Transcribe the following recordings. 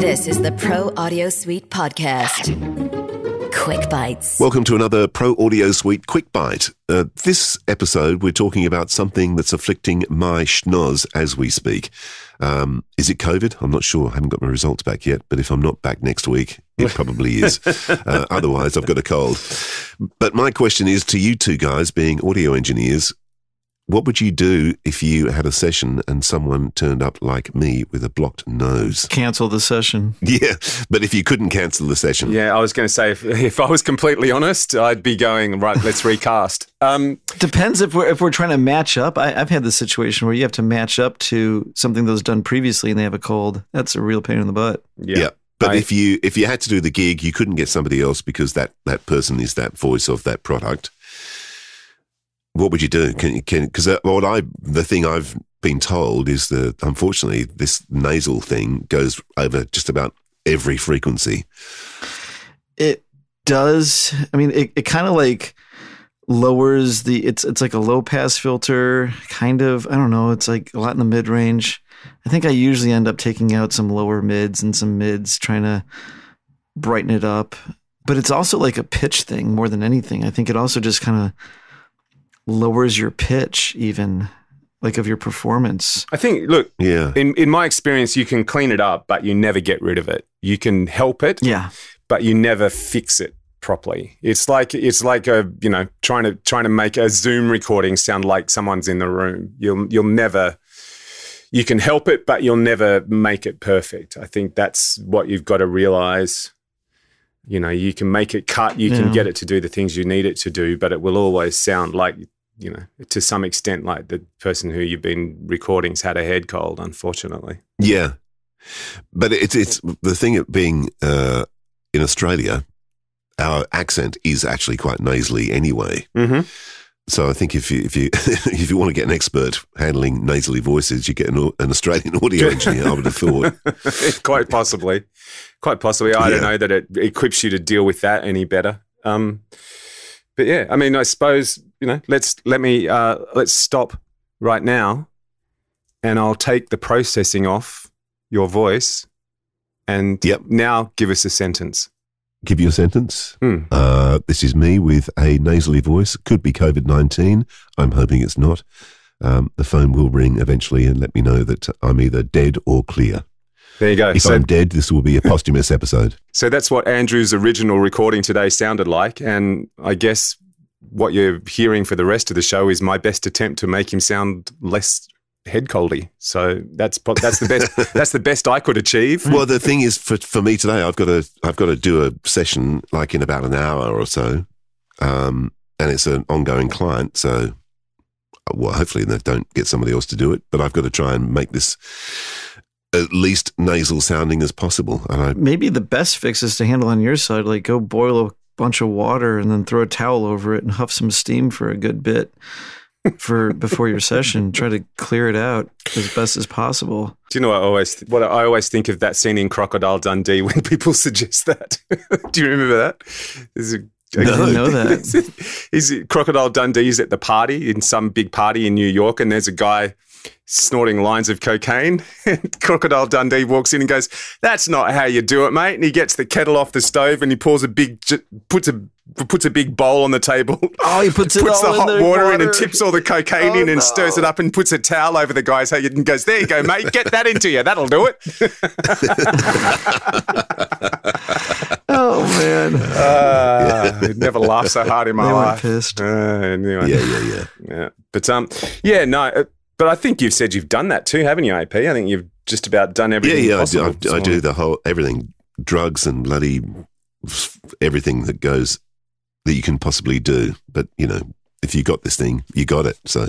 This is the Pro Audio Suite podcast. Quick Bites. Welcome to another Pro Audio Suite Quick Bite. Uh, this episode, we're talking about something that's afflicting my schnoz as we speak. Um, is it COVID? I'm not sure. I haven't got my results back yet, but if I'm not back next week, it probably is. Uh, otherwise, I've got a cold. But my question is to you two guys, being audio engineers, what would you do if you had a session and someone turned up like me with a blocked nose? Cancel the session. Yeah, but if you couldn't cancel the session. Yeah, I was going to say, if, if, I was completely honest, I'd be going, right, let's recast. Um, Depends if we're, if we're trying to match up. I, have had the situation where you have to match up to something that was done previously and they have a cold. That's a real pain in the butt. yeah. yeah. But I, if you if you had to do the gig, you couldn't get somebody else because that that person is that voice of that product what would you do? Can can because uh, what I the thing I've been told is that unfortunately this nasal thing goes over just about every frequency. It does. I mean, it, it kind of like lowers the it's it's like a low pass filter kind of i don't know it's like a lot in the mid range i think i usually end up taking out some lower mids and some mids trying to brighten it up but it's also like a pitch thing more than anything i think it also just kind of lowers your pitch even like of your performance. I think look, yeah. In in my experience you can clean it up but you never get rid of it. You can help it. Yeah. But you never fix it properly. It's like it's like a, you know, trying to trying to make a Zoom recording sound like someone's in the room. You'll you'll never you can help it but you'll never make it perfect. I think that's what you've got to realize. You know, you can make it cut, you yeah. can get it to do the things you need it to do, but it will always sound like you know, to some extent, like the person who you've been recording's had a head cold, unfortunately. Yeah, but it's it's the thing of being uh, in Australia, our accent is actually quite nasally anyway. Mm-hmm. So I think if you if you if you want to get an expert handling nasally voices, you get an, an Australian audio engineer. I would have thought, quite possibly, quite possibly. I yeah. don't know that it equips you to deal with that any better. Um, but yeah, I mean, I suppose you know, let's let me uh, let's stop right now, and I'll take the processing off your voice, and yep. now give us a sentence. Give you a sentence. Mm. Uh, this is me with a nasally voice. Could be COVID nineteen. I'm hoping it's not. Um, the phone will ring eventually and let me know that I'm either dead or clear. There you go. If so, I'm dead, this will be a posthumous episode. So that's what Andrew's original recording today sounded like. And I guess what you're hearing for the rest of the show is my best attempt to make him sound less head coldy. So that's pro- that's the best that's the best I could achieve. Well, the thing is, for for me today, I've got to I've got to do a session like in about an hour or so, um, and it's an ongoing client. So, well, hopefully they don't get somebody else to do it, but I've got to try and make this at least nasal sounding as possible. I, Maybe the best fix is to handle on your side, like go boil a bunch of water and then throw a towel over it and huff some steam for a good bit for before your session. Try to clear it out as best as possible. Do you know what I always th- what I always think of that scene in Crocodile Dundee when people suggest that? Do you remember that? There's know that. is Crocodile Dundee is at the party in some big party in New York, and there's a guy snorting lines of cocaine. Crocodile Dundee walks in and goes, "That's not how you do it, mate." And he gets the kettle off the stove and he pours a big puts a puts a big bowl on the table. Oh, he puts, puts the hot water, water, in and tips all the cocaine oh, in and no. stirs it up and puts a towel over the guy's head and goes, "There you go, mate. Get that into you. That'll do it." oh man, uh, never laughed so hard in my they life. Uh, anyway. Yeah, yeah, yeah, yeah. But um, yeah, no. It, but I think you've said you've done that too, haven't you, AP? I think you've just about done everything. Yeah, yeah, I do, I, I do the whole everything, drugs and bloody everything that goes that you can possibly do. But you know, if you got this thing, you got it. So,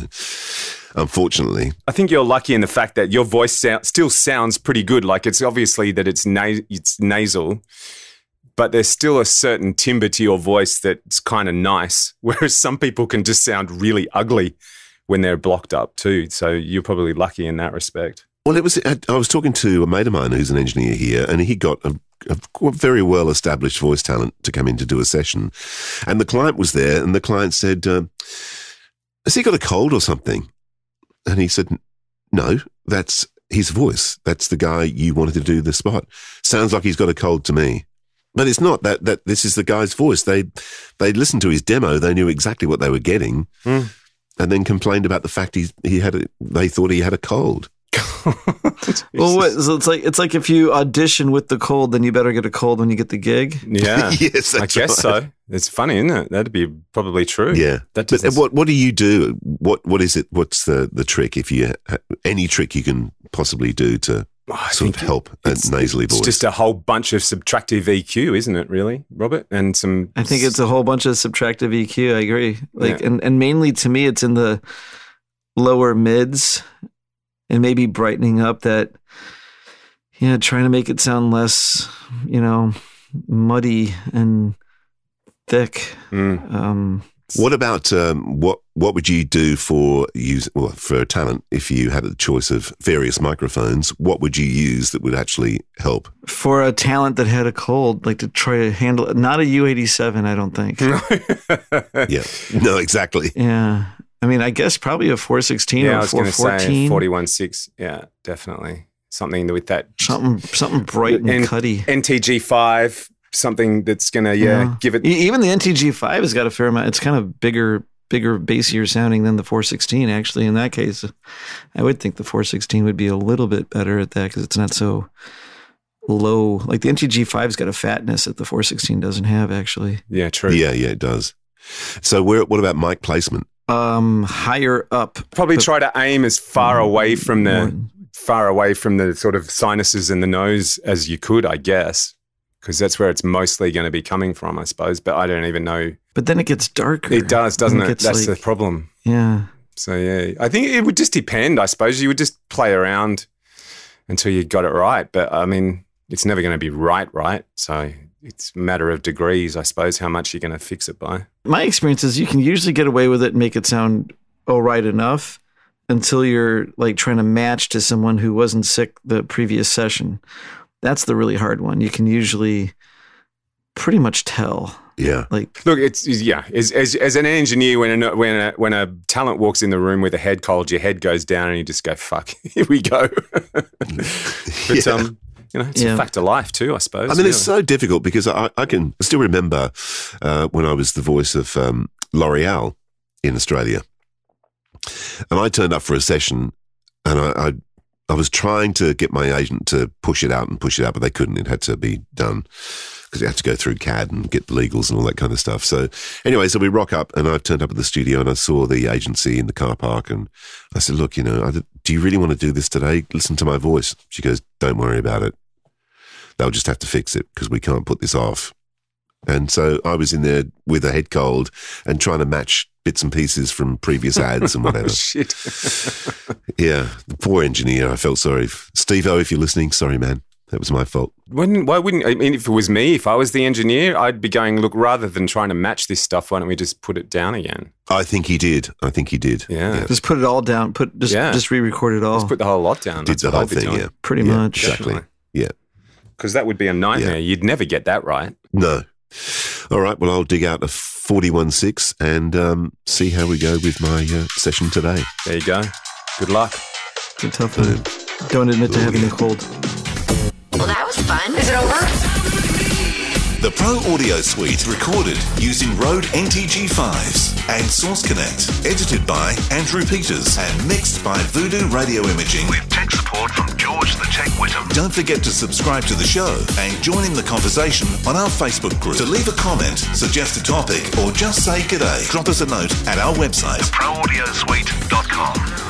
unfortunately, I think you're lucky in the fact that your voice still sounds pretty good. Like it's obviously that it's na- it's nasal, but there's still a certain timbre to your voice that's kind of nice. Whereas some people can just sound really ugly when they're blocked up too. So you're probably lucky in that respect. Well, it was. I was talking to a mate of mine who's an engineer here, and he got a, a very well established voice talent to come in to do a session, and the client was there, and the client said, uh, "Has he got a cold or something?" And he said, "No, that's his voice. That's the guy you wanted to do the spot. Sounds like he's got a cold to me." But it's not that that this is the guy's voice. They they listened to his demo. They knew exactly what they were getting. Mm and then complained about the fact he he had a, they thought he had a cold. well, so it's like it's like if you audition with the cold, then you better get a cold when you get the gig. Yeah, yes, I guess right. so. It's funny, isn't it? That'd be probably true. Yeah, that but what what do you do? What what is it? What's the the trick? If you any trick you can possibly do to Oh, I sort of help it's, nasally voice. It's just a whole bunch of subtractive EQ, isn't it, really, Robert? And some. I think it's a whole bunch of subtractive EQ. I agree. Like, yeah. and, and mainly to me, it's in the lower mids and maybe brightening up that, yeah, trying to make it sound less, you know, muddy and thick. Mm. Um, what about um, what what would you do for use well, for talent if you had the choice of various microphones? What would you use that would actually help for a talent that had a cold, like to try to handle it? Not a U eighty seven, I don't think. yeah, no, exactly. Yeah, I mean, I guess probably a four sixteen yeah, or four fourteen, forty one six. Yeah, definitely something with that something something bright and, N- cutty. NTG five something that's gonna yeah, yeah. give it. Even the NTG five has got a fair amount. It's kind of bigger, bigger, bassier sounding than the 416. Actually, in that case, I would think the 416 would be a little bit better at that because it's not so low. Like the NTG five's got a fatness that the 416 doesn't have. Actually, yeah, true. Yeah, yeah, it does. So, where? What about mic placement? Um, higher up. Probably but, try to aim as far um, away from the. More, far away from the sort of sinuses in the nose as you could, I guess because that's where it's mostly going to be coming from, I suppose. But I don't even know. But then it gets darker. It does, doesn't it? it? That's like, the problem. Yeah. So yeah, I think it would just depend. I suppose you would just play around until you got it right. But I mean, it's never going to be right, right? So it's a matter of degrees, I suppose. How much you're going to fix it by. My experience is you can usually get away with it and make it sound all right enough until you're like trying to match to someone who wasn't sick the previous session that's the really hard one. You can usually pretty much tell. Yeah. Like look, it's, yeah. As, as, as an engineer, when a, when a, when a talent walks in the room with a head cold, your head goes down, and you just go, "Fuck, here we go." but yeah. um, you know, it's yeah. a fact of life too, I suppose. I mean, really. it's so difficult because I, I can still remember uh, when I was the voice of um, L'Oreal in Australia, and I turned up for a session, and I, I I was trying to get my agent to push it out and push it out, but they couldn't. It had to be done because it had to go through CAD and get the legals and all that kind of stuff. So anyway, so we rock up and I turned up at the studio and I saw the agency in the car park and I said, look, you know, do you really want to do this today? Listen to my voice. She goes, don't worry about it. They'll just have to fix it because we can't put this off. And so I was in there with a head cold and trying to match bits and pieces from previous ads and whatever. oh, yeah. Poor engineer. I felt sorry. Steve O, if you're listening, sorry, man. That was my fault. When? why wouldn't, I mean, if it was me, if I was the engineer, I'd be going, look, rather than trying to match this stuff, why don't we just put it down again? I think he did. I think he did. Yeah. yeah. Just put it all down. Put Just yeah. just re record it all. Just put the whole lot down. Did That's the whole thing, yeah. Pretty yeah, much. Exactly. Definitely. Yeah. Because that would be a nightmare. You'd never get that right. No. All right. Well, I'll dig out a 6 and um, see how we go with my uh, session today. There you go. Good luck. It's tough to uh, don't admit to having a cold. Well, that was fun. Is it over? The Pro Audio Suite recorded using Rode NTG5s and Source Connect. Edited by Andrew Peters and mixed by Voodoo Radio Imaging with tech support from George the Tech Whittam. Don't forget to subscribe to the show and join in the conversation on our Facebook group. To leave a comment, suggest a topic, or just say g'day, drop us a note at our website, proaudiosuite.com.